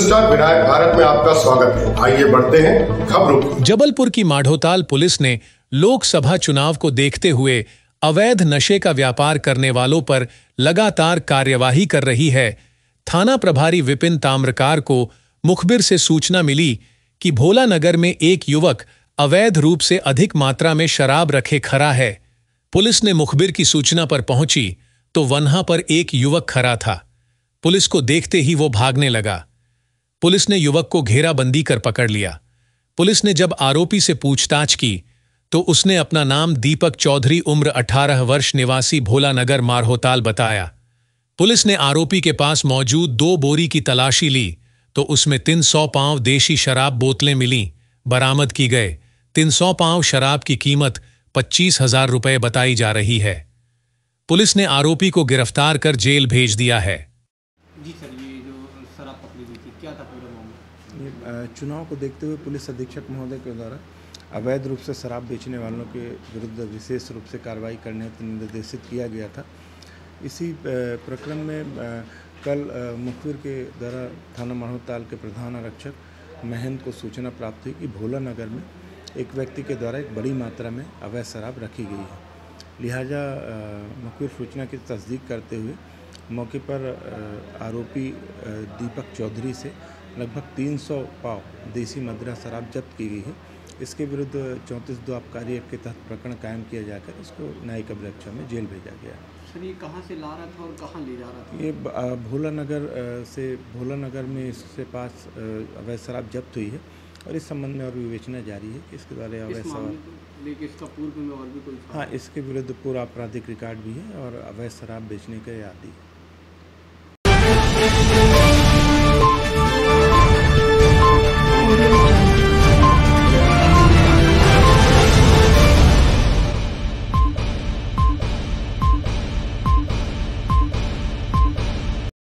star Vinayak Bharat में आपका स्वागत है आइए बढ़ते हैं खबरों जबलपुर की माढ़ोताल पुलिस ने लोकसभा चुनाव को देखते हुए अवैध नशे का व्यापार करने वालों पर लगातार कार्यवाही कर रही है थाना प्रभारी विपिन ताम्रकार को मुखबिर से सूचना मिली कि भोला नगर में एक युवक अवैध रूप से अधिक मात्रा में शराब रखे खरा है पुलिस ने मुखबिर की सूचना पर पहुंची तो वन्हा पर एक युवक खरा था पुलिस को देखते ही वो भागने लगा पुलिस ने युवक को घेराबंदी कर पकड़ लिया पुलिस ने जब आरोपी से पूछताछ की तो उसने अपना नाम दीपक चौधरी उम्र 18 वर्ष निवासी भोला नगर मारहोताल बताया पुलिस ने आरोपी के पास मौजूद दो बोरी की तलाशी ली तो उसमें तीन सौ पांव देशी शराब बोतलें मिली बरामद की गए तीन सौ पांव शराब की कीमत पच्चीस हजार रुपये बताई जा रही है पुलिस ने आरोपी को गिरफ्तार कर जेल भेज दिया है जी क्या था पूरा मामला चुनाव को देखते हुए पुलिस अधीक्षक महोदय के द्वारा अवैध रूप से शराब बेचने वालों के विरुद्ध विशेष रूप से कार्रवाई करने हेतु निर्देशित किया गया था इसी प्रक्रम में कल मुखबिर के द्वारा थाना मणोताल के प्रधान आरक्षक महेंद्र को सूचना प्राप्त हुई कि भोला नगर में एक व्यक्ति के द्वारा एक बड़ी मात्रा में अवैध शराब रखी गई है लिहाजा मुखबिर सूचना की तस्दीक करते हुए मौके पर आरोपी दीपक चौधरी से लगभग 300 पाव देसी मदिरा शराब जब्त की गई है इसके विरुद्ध चौंतीस दो आबकारी एक्ट के तहत प्रकरण कायम किया जाकर इसको न्यायिक अभिरक्षा में जेल भेजा गया सर ये कहाँ से ला रहा था और कहाँ ले जा रहा था ये भोला नगर से भोला नगर में इसके पास अवैध शराब जब्त हुई है और इस संबंध में और विवेचना जारी है कि इसके द्वारा अवैध शराब लेकिन इसका पूर्व में और भी कोई हाँ इसके विरुद्ध पूरा आपराधिक रिकॉर्ड भी है और अवैध शराब बेचने का आदि है